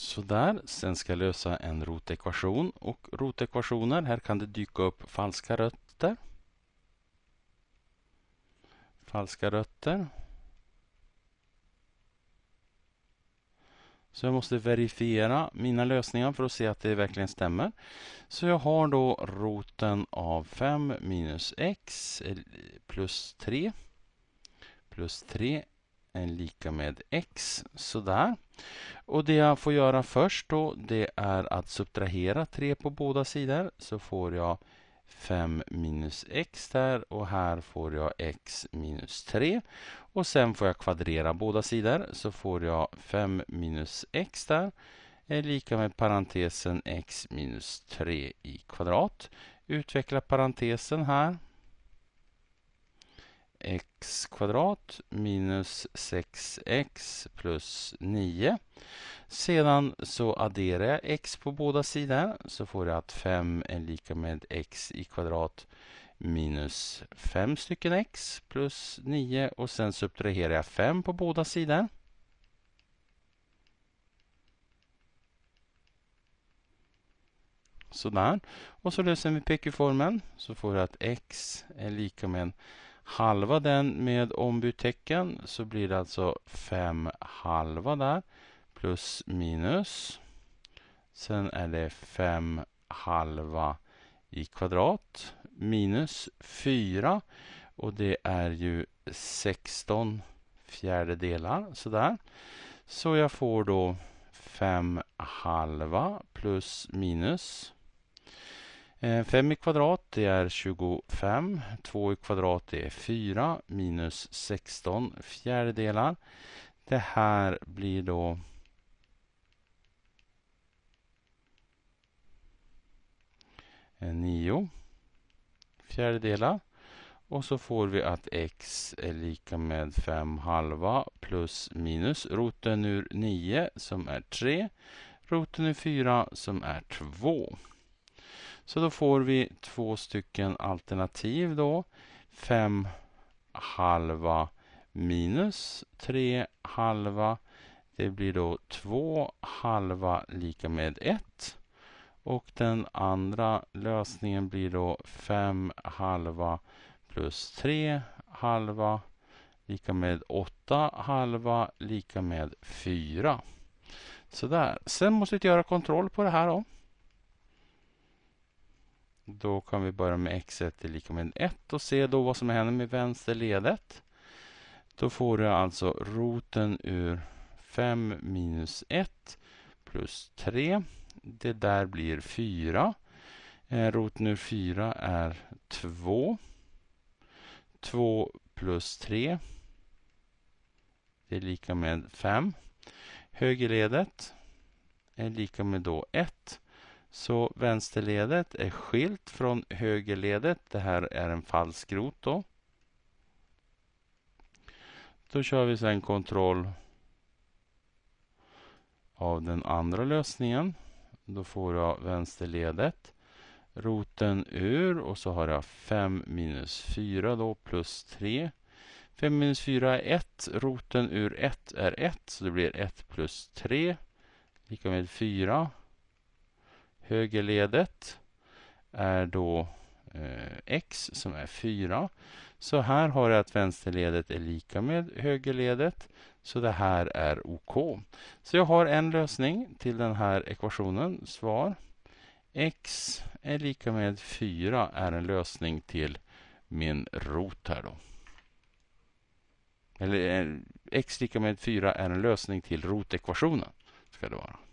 Sådär, sen ska jag lösa en rotekvation och rotekvationer, här kan det dyka upp falska rötter. Falska rötter. Så jag måste verifiera mina lösningar för att se att det verkligen stämmer. Så jag har då roten av 5 minus x plus 3 plus 3 är lika med x. Sådär. Och det jag får göra först då det är att subtrahera 3 på båda sidor. Så får jag 5 minus x där och här får jag x minus 3. Och sen får jag kvadrera båda sidor så får jag 5 minus x där är lika med parentesen x minus 3 i kvadrat. Utveckla parentesen här x kvadrat minus 6x plus 9. Sedan så adderar jag x på båda sidor så får jag att 5 är lika med x i kvadrat minus 5 stycken x plus 9 och sen subtraherar jag 5 på båda sidor. Sådär. Och så löser vi PQ-formeln så får jag att x är lika med halva den med ombudtecken så blir det alltså 5 halva där plus minus. Sen är det 5 halva i kvadrat minus 4 och det är ju 16 fjärdedelar sådär. Så jag får då 5 halva plus minus 5 eh, i kvadrat det är 25, 2 i kvadrat det är 4 minus 16 fjärdedelar. Det här blir då nio fjärdedelar. Och så får vi att x är lika med 5 halva plus minus roten ur 9 som är 3, roten ur 4 som är 2. Så då får vi två stycken alternativ då. 5 halva minus 3 halva. Det blir då 2 halva lika med 1. Och den andra lösningen blir då 5 halva plus 3 halva lika med 8 halva lika med 4. Sådär. Sen måste vi göra kontroll på det här då. Då kan vi börja med x1 är lika med 1 och se då vad som händer med vänsterledet. Då får du alltså roten ur 5 minus 1 plus 3. Det där blir 4. Eh, roten ur 4 är 2. 2 plus 3. Det är lika med 5. Högerledet är lika med då 1. Så vänsterledet är skilt från högerledet. Det här är en fallskrot då. Då kör vi sedan kontroll av den andra lösningen. Då får jag vänsterledet, roten ur och så har jag 5 minus 4 då plus 3. 5 minus 4 är 1, roten ur 1 är 1 så det blir 1 plus 3 lika med 4 högerledet är då eh, x som är 4. Så här har jag att vänsterledet är lika med högerledet. Så det här är OK. Så jag har en lösning till den här ekvationen. Svar. x är lika med 4 är en lösning till min rot här då. Eller eh, x lika med 4 är en lösning till rotekvationen. Ska det vara.